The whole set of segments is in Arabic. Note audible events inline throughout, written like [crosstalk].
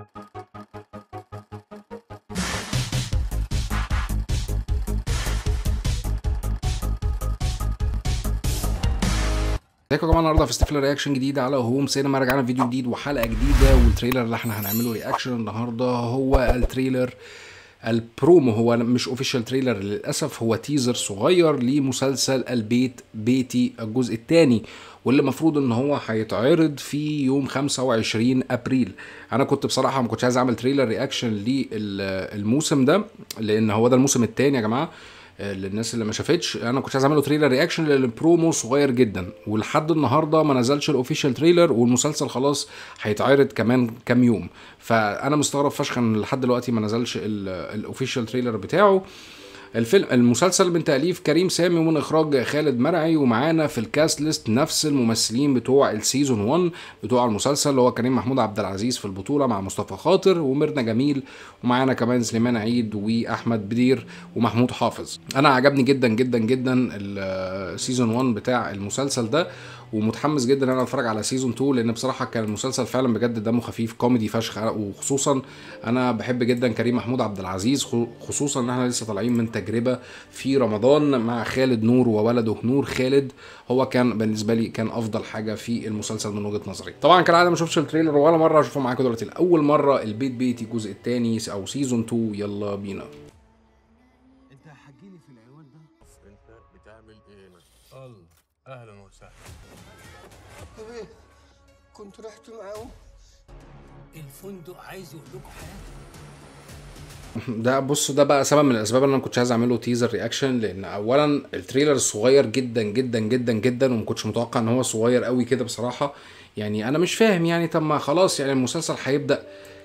ازيكم يا جماعه النهارده في ستيفلر رياكشن جديد على هوم سينما رجعنا فيديو جديد وحلقه جديده والتريلر اللي احنا هنعمله رياكشن النهارده هو التريلر البرومو هو مش اوفيشال تريلر للاسف هو تيزر صغير لمسلسل البيت بيتي الجزء الثاني واللي المفروض ان هو هيتعرض في يوم 25 ابريل انا كنت بصراحه ما كنتش عايز اعمل تريلر رياكشن للموسم ده لان هو ده الموسم الثاني يا جماعه آه، للناس اللي ما شافتش انا كنت عايز اعمله تريلر رياكشن للبرومو صغير جدا ولحد النهارده ما نزلش الاوفيشال تريلر والمسلسل خلاص هيتعرض كمان كام يوم فانا مستغرب فشخ ان لحد دلوقتي ما نزلش الاوفيشال تريلر بتاعه الفيلم المسلسل من تاليف كريم سامي ومن اخراج خالد مرعي ومعانا في الكاست ليست نفس الممثلين بتوع السيزون 1 بتوع المسلسل اللي هو كريم محمود عبد العزيز في البطوله مع مصطفى خاطر وميرنا جميل ومعانا كمان سليمان عيد واحمد بدير ومحمود حافظ انا عجبني جدا جدا جدا السيزون 1 بتاع المسلسل ده ومتحمس جدا ان انا اتفرج على سيزون 2 لان بصراحه كان المسلسل فعلا بجد دمه خفيف كوميدي فشخ وخصوصا انا بحب جدا كريم محمود عبد العزيز خصوصا ان احنا لسه طالعين من تجربه في رمضان مع خالد نور وولده نور خالد هو كان بالنسبه لي كان افضل حاجه في المسلسل من وجهه نظري طبعا كالعاده ما شفتش التريلر ولا مره اشوفه معاكم دلوقتي لاول مره البيت بيتي الجزء الثاني او سيزون 2 يلا بينا انت هتجيلي في العنوان ده انت بتعمل ايه هنا الله اهلا وسهلا كنت رحت معاهم الفندق عايز يقول لكم حاجه [laughs] ده بص ده بقى سبب من الاسباب اللي انا كنتش عايز اعمله تيزر رياكشن لان اولا التريلر صغير جدا جدا جدا جدا وما كنتش متوقع ان هو صغير قوي كده بصراحه يعني انا مش فاهم يعني طب ما خلاص يعني المسلسل هيبدا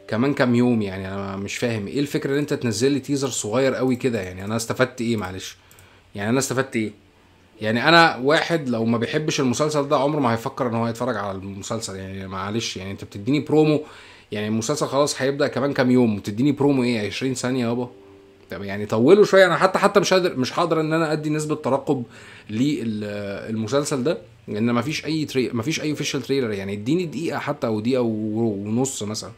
كمان كام يوم يعني انا مش فاهم ايه الفكره ان انت تنزل لي تيزر صغير قوي كده يعني انا استفدت ايه معلش يعني انا استفدت ايه يعني انا واحد لو ما بيحبش المسلسل ده عمره ما هيفكر ان هو يتفرج على المسلسل يعني معلش يعني انت بتديني برومو يعني المسلسل خلاص هيبدا كمان كام يوم وتديني برومو ايه 20 ثانيه يابا طب يعني طولوا شويه انا حتى حتى مش قادر مش هقدر ان انا ادي نسبه ترقب للمسلسل ده لان ما فيش اي تري فيش اي اوفيشال تريلر يعني اديني دقيقه حتى او دقيقه ونص مثلا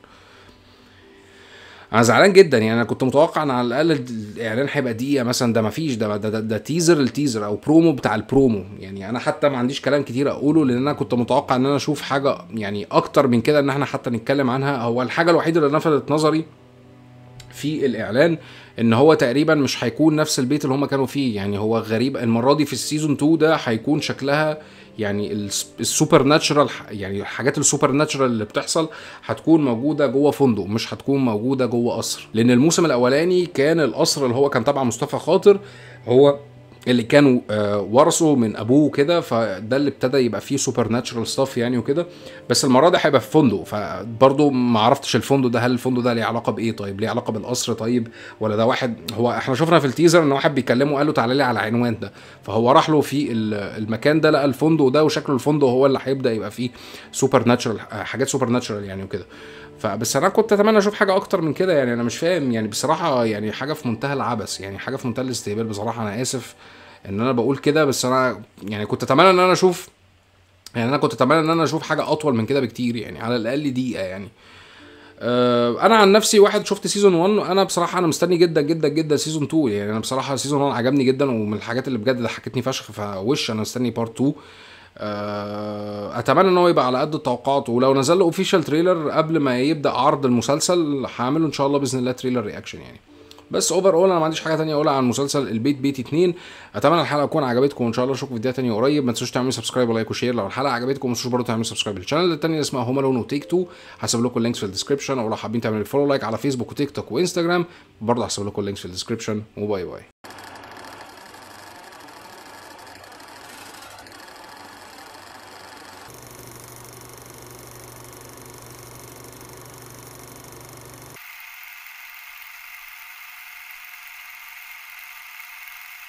انا زعلان جدا يعني انا كنت متوقع ان على الاقل الاعلان هيبقى دقيقه مثلا ده مفيش ده ده, ده, ده تيزر التيزر او برومو بتاع البرومو يعني انا حتى ما عنديش كلام كتير اقوله لان انا كنت متوقع ان انا اشوف حاجه يعني اكتر من كده ان احنا حتى نتكلم عنها هو الحاجه الوحيده اللي لفتت نظري في الاعلان ان هو تقريبا مش هيكون نفس البيت اللي هما كانوا فيه يعني هو غريب المره دي في السيزون 2 ده هيكون شكلها يعني السوبر ناتشرال يعني الحاجات السوبر ناتشرال اللي بتحصل هتكون موجوده جوه فندق مش هتكون موجوده جوه قصر لان الموسم الاولاني كان القصر اللي هو كان تبع مصطفى خاطر هو اللي كانوا آه، ورثوا من ابوه كده فده اللي ابتدى يبقى فيه سوبر ناتشرال ستاف يعني وكده بس المره دي هيبقى في فندق فبرضه ما عرفتش الفندق ده هل الفندق ده ليه علاقه بايه طيب ليه علاقه بالقصر طيب ولا ده واحد هو احنا شفنا في التيزر ان واحد بيكلمه قال له تعالى لي على العنوان ده فهو راح له في المكان ده لقى الفندق ده وشكل الفندق هو اللي هيبدا يبقى فيه سوبر ناتشرال آه، حاجات سوبر ناتشرال يعني وكده فبس انا كنت اتمنى اشوف حاجه اكتر من كده يعني انا مش فاهم يعني بصراحه يعني حاجه في منتهى العبث يعني حاجه في منتهى الاستهبال بصراحه انا اسف ان انا بقول كده بس انا يعني كنت اتمنى ان انا اشوف يعني انا كنت اتمنى ان انا اشوف حاجه اطول من كده بكتير يعني على الاقل دقيقه يعني آه، انا عن نفسي واحد شفت سيزون 1 انا بصراحه انا مستني جدا جدا جدا سيزون 2 يعني انا بصراحه سيزون 1 عجبني جدا ومن الحاجات اللي بجد ضحكتني فشخ فوش انا مستني بارت آه، 2 اتمنى ان هو يبقى على قد التوقعات ولو نزل له اوفيشال تريلر قبل ما يبدا عرض المسلسل هعمله ان شاء الله باذن الله تريلر رياكشن يعني بس اوفر اول انا ما عنديش حاجه ثانيه اقولها عن مسلسل البيت بيتي 2 اتمنى الحلقه تكون عجبتكم وان شاء الله اشوفكم في فيديوهات ثانيه قريب ما تنسوش تعملوا سبسكرايب ولايك وشير لو الحلقه عجبتكم ما تنسوش برضه تعملوا سبسكرايب للشانل الثاني اللي اسمها هوم الون وتيك تو هسيب لكم اللينكس في الديسكربشن ولو حابين تعملوا فولو لايك على فيسبوك وتيك توك وانستجرام برضه هسيب لكم اللينكس في الديسكربشن وباي باي